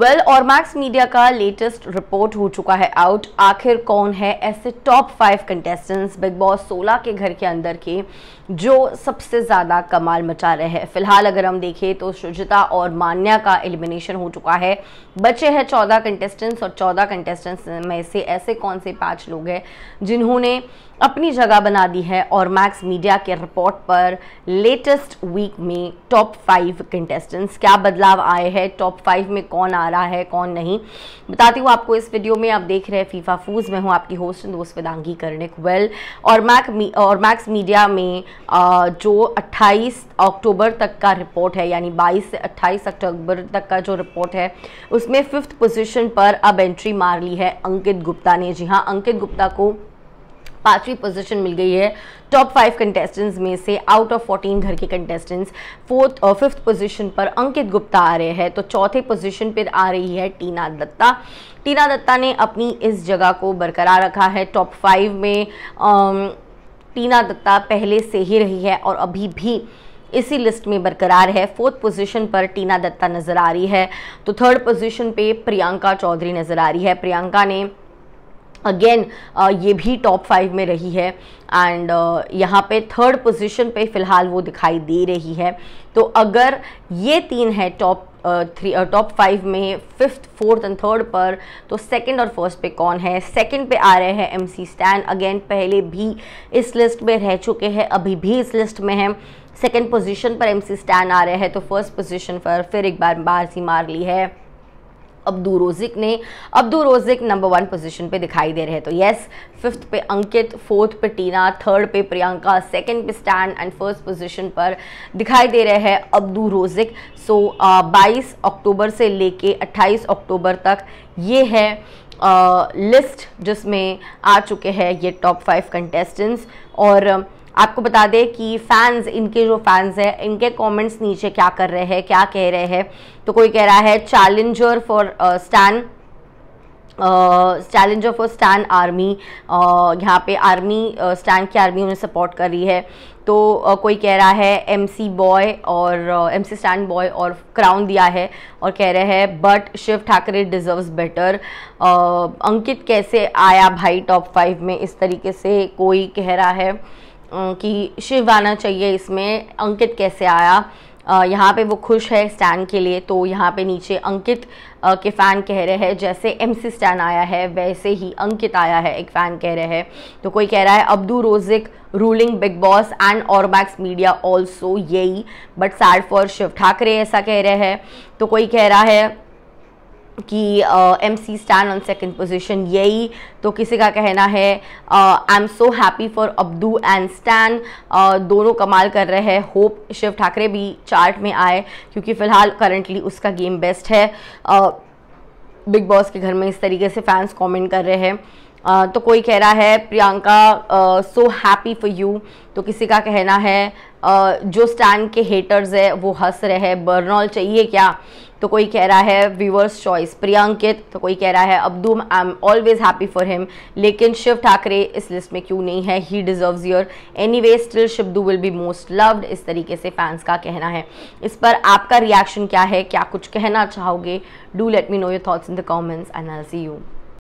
well और Max Media का latest report हो चुका है आउट आखिर कौन है ऐसे top five contestants Bigg Boss 16 के घर के अंदर के जो सबसे ज़्यादा कमाल मचा रहे हैं फिलहाल अगर हम देखें तो सुजिता और मान्या का एलिमिनेशन हो चुका है बचे हैं 14 कंटेस्टेंट्स और 14 कंटेस्टेंट्स में से ऐसे कौन से पाँच लोग हैं जिन्होंने अपनी जगह बना दी है और मैक्स मीडिया के रिपोर्ट पर लेटेस्ट वीक में टॉप फाइव कंटेस्टेंट्स क्या बदलाव आए हैं टॉप फाइव में कौन आ रहा है कौन नहीं बताती हूँ आपको इस वीडियो में आप देख रहे हैं फीफा फूज मैं हूँ आपकी होस्ट दोस्त वेदांगी करनिक वेल और मैक और मैक्स मीडिया में जो अट्ठाईस अक्टूबर तक का रिपोर्ट है यानी बाईस से अट्ठाईस अक्टूबर तक का जो रिपोर्ट है उसमें फिफ्थ पोजिशन पर अब एंट्री मार ली है अंकित गुप्ता ने जी हाँ अंकित गुप्ता को पांचवी पोजीशन मिल गई है टॉप फाइव कंटेस्टेंट्स में से आउट ऑफ फोर्टीन घर के कंटेस्टेंट्स फोर्थ और फिफ्थ पोजीशन पर अंकित गुप्ता आ रहे हैं तो चौथे पोजीशन पर आ रही है टीना दत्ता टीना दत्ता ने अपनी इस जगह को बरकरार रखा है टॉप फाइव में टीना दत्ता पहले से ही रही है और अभी भी इसी लिस्ट में बरकरार है फोर्थ पोजीशन पर टीना दत्ता नज़र आ रही है तो थर्ड पोजीशन पे प्रियंका चौधरी नज़र आ रही है प्रियंका ने अगेन uh, ये भी टॉप फाइव में रही है एंड uh, यहाँ पे थर्ड पोजीशन पे फ़िलहाल वो दिखाई दे रही है तो अगर ये तीन है टॉप थ्री टॉप फाइव में फिफ्थ फोर्थ एंड थर्ड पर तो सेकंड और फर्स्ट पे कौन है सेकंड पे आ रहे हैं एम सी स्टैन अगेन पहले भी इस लिस्ट में रह चुके हैं अभी भी इस लिस्ट में हैं सेकंड पोजीशन पर एम सी स्टैन आ रहे हैं तो फर्स्ट पोजीशन पर फिर एक बार बार सी मार ली है अब्दू रोजिक ने Abdu Rozik number one position पे दिखाई दे रहे हैं तो यस फिफ्थ पे अंकित फोर्थ पे टीना थर्ड पे प्रियंका सेकंड पे स्टैंड एंड फर्स्ट पोजीशन पर दिखाई दे रहे हैं अब्दू रोजिक सो बाईस अक्टूबर से लेके अट्ठाईस अक्टूबर तक ये है लिस्ट uh, जिसमें आ चुके हैं ये टॉप फाइव कंटेस्टेंट्स और आपको बता दें कि फैंस इनके जो फैंस हैं इनके कमेंट्स नीचे क्या कर रहे हैं क्या कह रहे हैं तो कोई कह रहा है challenger for Stan challenger for Stan army यहाँ पे आर्मी स्टैन uh, की आर्मी उन्हें सपोर्ट कर रही है तो uh, कोई कह रहा है एम सी बॉय और एम सी स्टैंड बॉय और क्राउन दिया है और कह रहे हैं but Shiv Thakare deserves better Ankit कैसे आया भाई टॉप फाइव में इस तरीके से कोई कह रहा है कि शिव आना चाहिए इसमें अंकित कैसे आया यहाँ पे वो खुश है स्टैन के लिए तो यहाँ पे नीचे अंकित के फ़ैन कह रहे हैं जैसे एम सी स्टैन आया है वैसे ही अंकित आया है एक फ़ैन कह रहे हैं तो कोई कह रहा है Abdu Rozik ruling Bigg Boss and Ormax media also यही but sad for Shiv Thakare ऐसा कह रहे हैं तो कोई कह रहा है कि M C Stan on second position यही तो किसी का कहना है I am so happy for Abdu and Stan दोनों कमाल कर रहे हैं होप शिव ठाकरे भी चार्ट में आए क्योंकि फ़िलहाल करंटली उसका गेम बेस्ट है बिग uh, बॉस के घर में इस तरीके से फैंस कमेंट कर रहे हैं तो कोई कह रहा है Priyanka so happy for you तो किसी का कहना है जो स्टैंड के हेटर्स है वो हंस रहे हैं बर्नॉल चाहिए क्या तो कोई कह रहा है व्यूवर्स चॉइस प्रियंकित तो कोई कह रहा है Abdu I am always happy for him लेकिन शिव ठाकरे इस लिस्ट में क्यों नहीं है he deserves your anyway still Shivdu will be most loved इस तरीके से फैंस का कहना है इस पर आपका रिएक्शन क्या है क्या कुछ कहना चाहोगे do let me know your thoughts in the comments and I see you